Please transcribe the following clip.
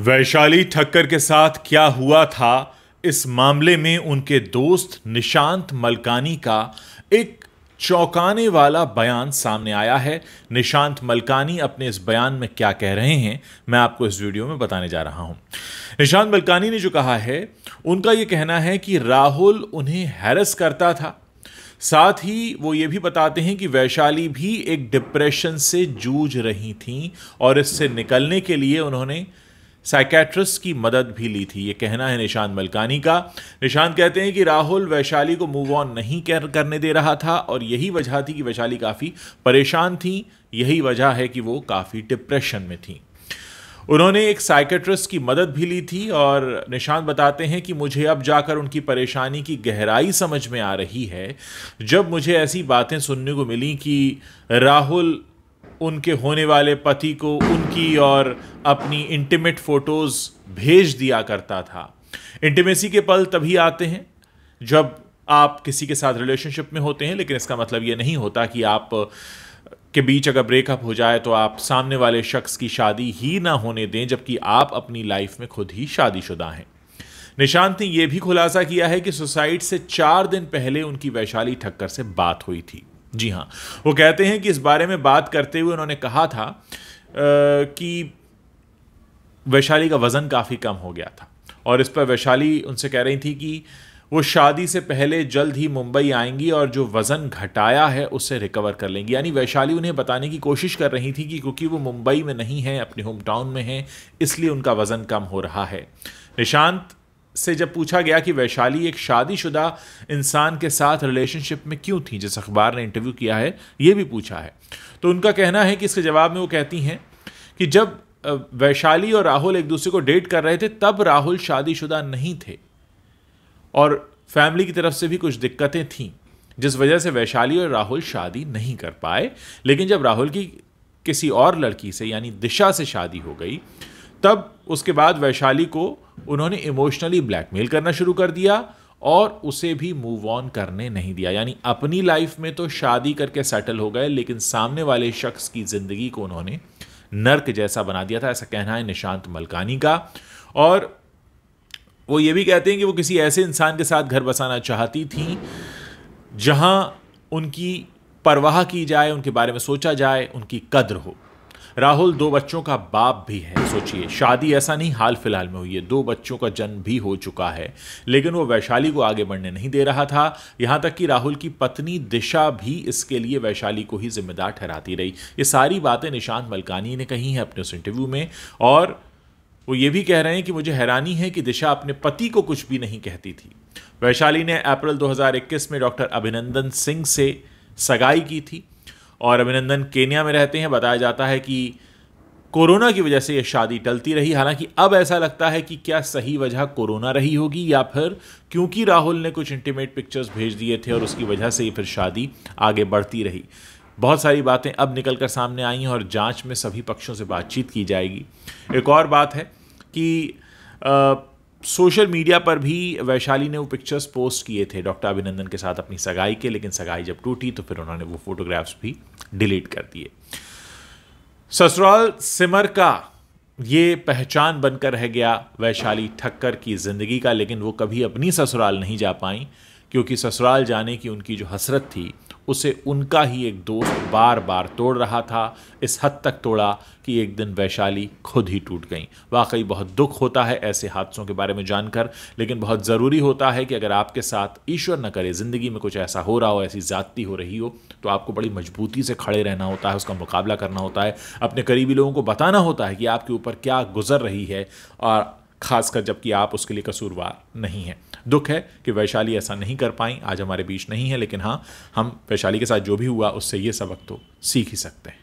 वैशाली ठक्कर के साथ क्या हुआ था इस मामले में उनके दोस्त निशांत मलकानी का एक चौंकाने वाला बयान सामने आया है निशांत मलकानी अपने इस बयान में क्या कह रहे हैं मैं आपको इस वीडियो में बताने जा रहा हूं निशांत मलकानी ने जो कहा है उनका यह कहना है कि राहुल उन्हें हैरस करता था साथ ही वो ये भी बताते हैं कि वैशाली भी एक डिप्रेशन से जूझ रही थी और इससे निकलने के लिए उन्होंने साइकेट्रिस्ट की मदद भी ली थी ये कहना है निशांत मलकानी का निशांत कहते हैं कि राहुल वैशाली को मूव ऑन नहीं कर, करने दे रहा था और यही वजह थी कि वैशाली काफ़ी परेशान थी यही वजह है कि वो काफ़ी डिप्रेशन में थी उन्होंने एक साइकेट्रिस्ट की मदद भी ली थी और निशांत बताते हैं कि मुझे अब जाकर उनकी परेशानी की गहराई समझ में आ रही है जब मुझे ऐसी बातें सुनने को मिली कि राहुल उनके होने वाले पति को उनकी और अपनी इंटीमेट फोटोज़ भेज दिया करता था इंटीमेसी के पल तभी आते हैं जब आप किसी के साथ रिलेशनशिप में होते हैं लेकिन इसका मतलब ये नहीं होता कि आप के बीच अगर ब्रेकअप हो जाए तो आप सामने वाले शख्स की शादी ही ना होने दें जबकि आप अपनी लाइफ में खुद ही शादीशुदा हैं निशांत ने यह भी खुलासा किया है कि सुसाइड से चार दिन पहले उनकी वैशाली ठक्कर से बात हुई थी जी हाँ वो कहते हैं कि इस बारे में बात करते हुए उन्होंने कहा था आ, कि वैशाली का वज़न काफ़ी कम हो गया था और इस पर वैशाली उनसे कह रही थी कि वो शादी से पहले जल्द ही मुंबई आएंगी और जो वज़न घटाया है उससे रिकवर कर लेंगी यानी वैशाली उन्हें बताने की कोशिश कर रही थी कि क्योंकि वो मुंबई में नहीं हैं अपने होम टाउन में हैं इसलिए उनका वज़न कम हो रहा है निशांत से जब पूछा गया कि वैशाली एक शादीशुदा इंसान के साथ रिलेशनशिप में क्यों थी जिस अखबार ने इंटरव्यू किया है ये भी पूछा है तो उनका कहना है कि इसके जवाब में वो कहती हैं कि जब वैशाली और राहुल एक दूसरे को डेट कर रहे थे तब राहुल शादीशुदा नहीं थे और फैमिली की तरफ से भी कुछ दिक्कतें थीं जिस वजह से वैशाली और राहुल शादी नहीं कर पाए लेकिन जब राहुल की किसी और लड़की से यानी दिशा से शादी हो गई तब उसके बाद वैशाली को उन्होंने इमोशनली ब्लैकमेल करना शुरू कर दिया और उसे भी मूव ऑन करने नहीं दिया यानी अपनी लाइफ में तो शादी करके सेटल हो गए लेकिन सामने वाले शख्स की ज़िंदगी को उन्होंने नर्क जैसा बना दिया था ऐसा कहना है निशांत मलकानी का और वो ये भी कहते हैं कि वो किसी ऐसे इंसान के साथ घर बसाना चाहती थी जहाँ उनकी परवाह की जाए उनके बारे में सोचा जाए उनकी कद्र हो राहुल दो बच्चों का बाप भी है सोचिए शादी ऐसा नहीं हाल फिलहाल में हुई है दो बच्चों का जन्म भी हो चुका है लेकिन वो वैशाली को आगे बढ़ने नहीं दे रहा था यहाँ तक कि राहुल की पत्नी दिशा भी इसके लिए वैशाली को ही जिम्मेदार ठहराती रही ये सारी बातें निशांत मलकानी ने कही हैं अपने उस इंटरव्यू में और वो ये भी कह रहे हैं कि मुझे हैरानी है कि दिशा अपने पति को कुछ भी नहीं कहती थी वैशाली ने अप्रैल 2021 में डॉक्टर अभिनंदन सिंह से सगाई की थी और अभिनंदन केन्या में रहते हैं बताया जाता है कि कोरोना की वजह से ये शादी टलती रही हालांकि अब ऐसा लगता है कि क्या सही वजह कोरोना रही होगी या फिर क्योंकि राहुल ने कुछ इंटीमेट पिक्चर्स भेज दिए थे और उसकी वजह से ये फिर शादी आगे बढ़ती रही बहुत सारी बातें अब निकल कर सामने आई हैं और जांच में सभी पक्षों से बातचीत की जाएगी एक और बात है कि आ, सोशल मीडिया पर भी वैशाली ने वो पिक्चर्स पोस्ट किए थे डॉक्टर अभिनंदन के साथ अपनी सगाई के लेकिन सगाई जब टूटी तो फिर उन्होंने वो फोटोग्राफ्स भी डिलीट कर दिए ससुराल सिमर का ये पहचान बनकर रह गया वैशाली ठक्कर की ज़िंदगी का लेकिन वो कभी अपनी ससुराल नहीं जा पाई क्योंकि ससुराल जाने की उनकी जो हसरत थी उसे उनका ही एक दोस्त बार बार तोड़ रहा था इस हद तक तोड़ा कि एक दिन वैशाली खुद ही टूट गई वाकई बहुत दुख होता है ऐसे हादसों के बारे में जानकर लेकिन बहुत ज़रूरी होता है कि अगर आपके साथ ईश्वर न करे ज़िंदगी में कुछ ऐसा हो रहा हो ऐसी ज़्यादती हो रही हो तो आपको बड़ी मजबूती से खड़े रहना होता है उसका मुकाबला करना होता है अपने करीबी लोगों को बताना होता है कि आपके ऊपर क्या गुजर रही है और खासकर जबकि आप उसके लिए कसूरवार नहीं हैं दुख है कि वैशाली ऐसा नहीं कर पाई आज हमारे बीच नहीं है लेकिन हाँ हम वैशाली के साथ जो भी हुआ उससे ये सबक तो सीख ही सकते हैं